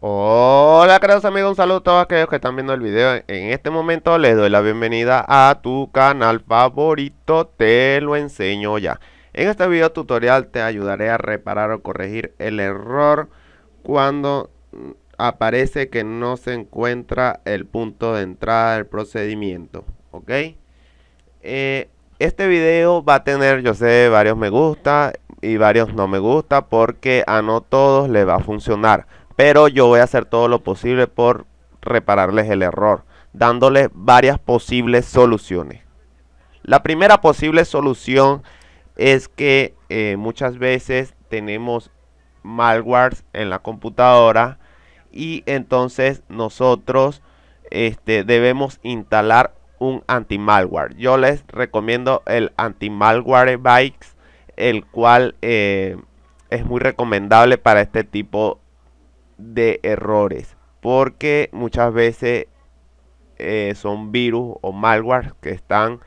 Hola queridos amigos, un saludo a todos aquellos que están viendo el video En este momento les doy la bienvenida a tu canal favorito, te lo enseño ya En este video tutorial te ayudaré a reparar o corregir el error Cuando mm, aparece que no se encuentra el punto de entrada del procedimiento ¿Ok? Eh, este video va a tener, yo sé, varios me gusta y varios no me gusta Porque a no todos les va a funcionar pero yo voy a hacer todo lo posible por repararles el error, dándoles varias posibles soluciones. La primera posible solución es que eh, muchas veces tenemos malwares en la computadora y entonces nosotros este, debemos instalar un anti-malware. Yo les recomiendo el anti-malware bikes, el cual eh, es muy recomendable para este tipo de de errores porque muchas veces eh, son virus o malware que están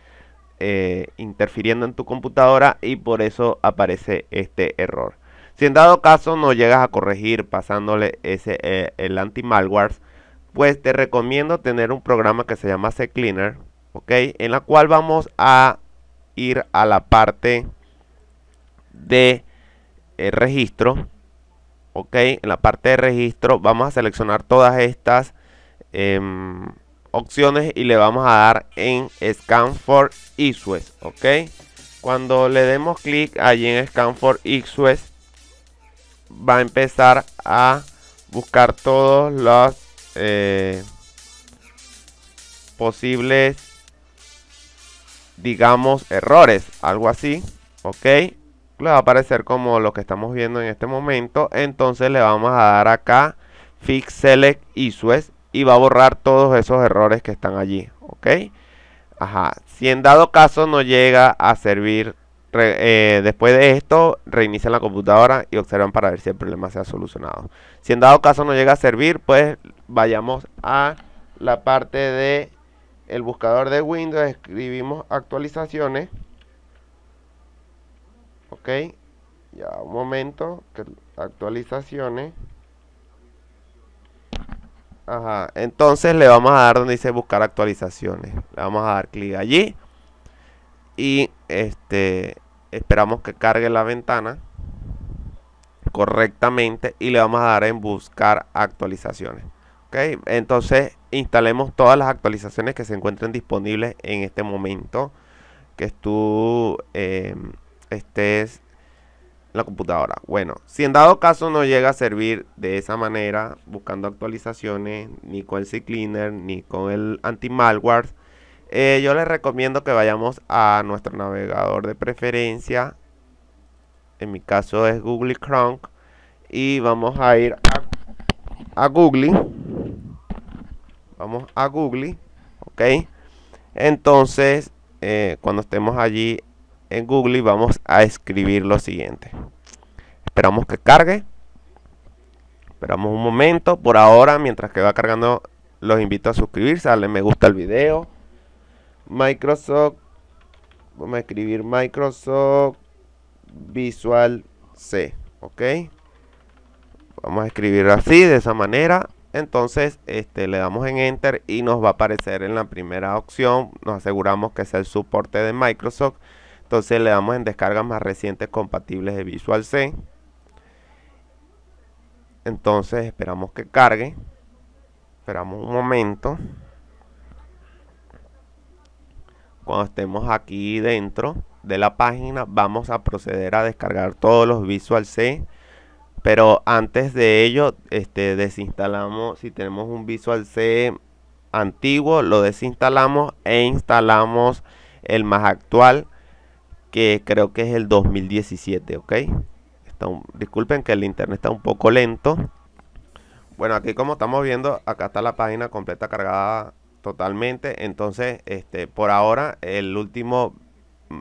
eh, interfiriendo en tu computadora y por eso aparece este error. Si en dado caso no llegas a corregir pasándole ese, eh, el anti-malware, pues te recomiendo tener un programa que se llama cleaner ¿ok? En la cual vamos a ir a la parte de registro ok en la parte de registro vamos a seleccionar todas estas em, opciones y le vamos a dar en scan for issues ok cuando le demos clic allí en scan for issues va a empezar a buscar todos los eh, posibles digamos errores algo así ok le va a aparecer como lo que estamos viendo en este momento. Entonces le vamos a dar acá Fix Select Issues y va a borrar todos esos errores que están allí. ¿Ok? Ajá. Si en dado caso no llega a servir eh, después de esto, reinician la computadora y observan para ver si el problema se ha solucionado. Si en dado caso no llega a servir, pues vayamos a la parte de el buscador de Windows, escribimos actualizaciones ok ya un momento que actualizaciones ajá entonces le vamos a dar donde dice buscar actualizaciones le vamos a dar clic allí y este esperamos que cargue la ventana correctamente y le vamos a dar en buscar actualizaciones ok entonces instalemos todas las actualizaciones que se encuentren disponibles en este momento que tú estés es la computadora. Bueno, si en dado caso no llega a servir de esa manera, buscando actualizaciones, ni con el cleaner ni con el anti-malware, eh, yo les recomiendo que vayamos a nuestro navegador de preferencia. En mi caso es Google Chrome. Y vamos a ir a, Google. Vamos a Google. Ok. Entonces, eh, cuando estemos allí en Google y vamos a escribir lo siguiente. Esperamos que cargue. Esperamos un momento. Por ahora, mientras que va cargando, los invito a suscribirse, darle me gusta el video. Microsoft. Vamos a escribir Microsoft Visual C. ¿Ok? Vamos a escribir así, de esa manera. Entonces este, le damos en Enter y nos va a aparecer en la primera opción. Nos aseguramos que es el soporte de Microsoft. Entonces le damos en descargas más recientes compatibles de Visual C. Entonces esperamos que cargue. Esperamos un momento. Cuando estemos aquí dentro de la página vamos a proceder a descargar todos los Visual C. Pero antes de ello este, desinstalamos, si tenemos un Visual C antiguo, lo desinstalamos e instalamos el más actual que creo que es el 2017, ¿ok? Está disculpen que el internet está un poco lento. Bueno, aquí como estamos viendo, acá está la página completa cargada totalmente. Entonces, este, por ahora, el último,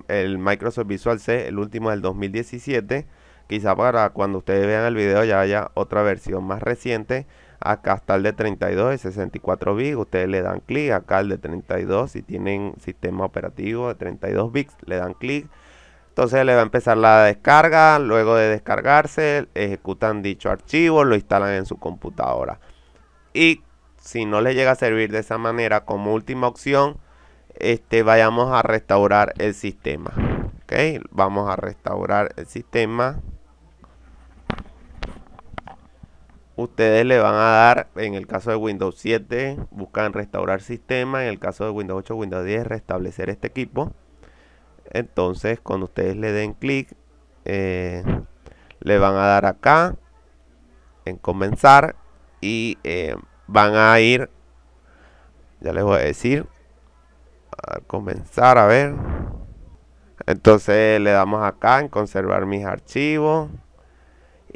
el Microsoft Visual C, el último del 2017. Quizá para cuando ustedes vean el video ya haya otra versión más reciente. Acá está el de 32 y 64 bits. Ustedes le dan clic. Acá el de 32. Si tienen sistema operativo de 32 bits, le dan clic. Entonces le va a empezar la descarga, luego de descargarse ejecutan dicho archivo, lo instalan en su computadora. Y si no le llega a servir de esa manera, como última opción, este, vayamos a restaurar el sistema. Vamos a restaurar el sistema. Ustedes le van a dar, en el caso de Windows 7, buscan restaurar sistema. En el caso de Windows 8, Windows 10, restablecer este equipo entonces cuando ustedes le den clic eh, le van a dar acá en comenzar y eh, van a ir ya les voy a decir a comenzar a ver entonces le damos acá en conservar mis archivos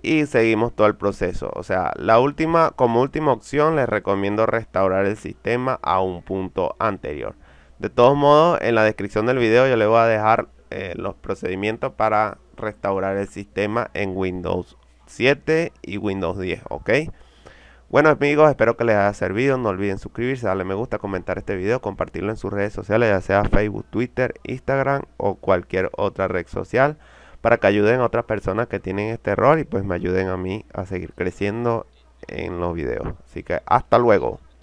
y seguimos todo el proceso o sea la última como última opción les recomiendo restaurar el sistema a un punto anterior de todos modos, en la descripción del video yo le voy a dejar eh, los procedimientos para restaurar el sistema en Windows 7 y Windows 10, ¿ok? Bueno amigos, espero que les haya servido. No olviden suscribirse, darle me gusta, comentar este video, compartirlo en sus redes sociales, ya sea Facebook, Twitter, Instagram o cualquier otra red social, para que ayuden a otras personas que tienen este error y pues me ayuden a mí a seguir creciendo en los videos. Así que hasta luego.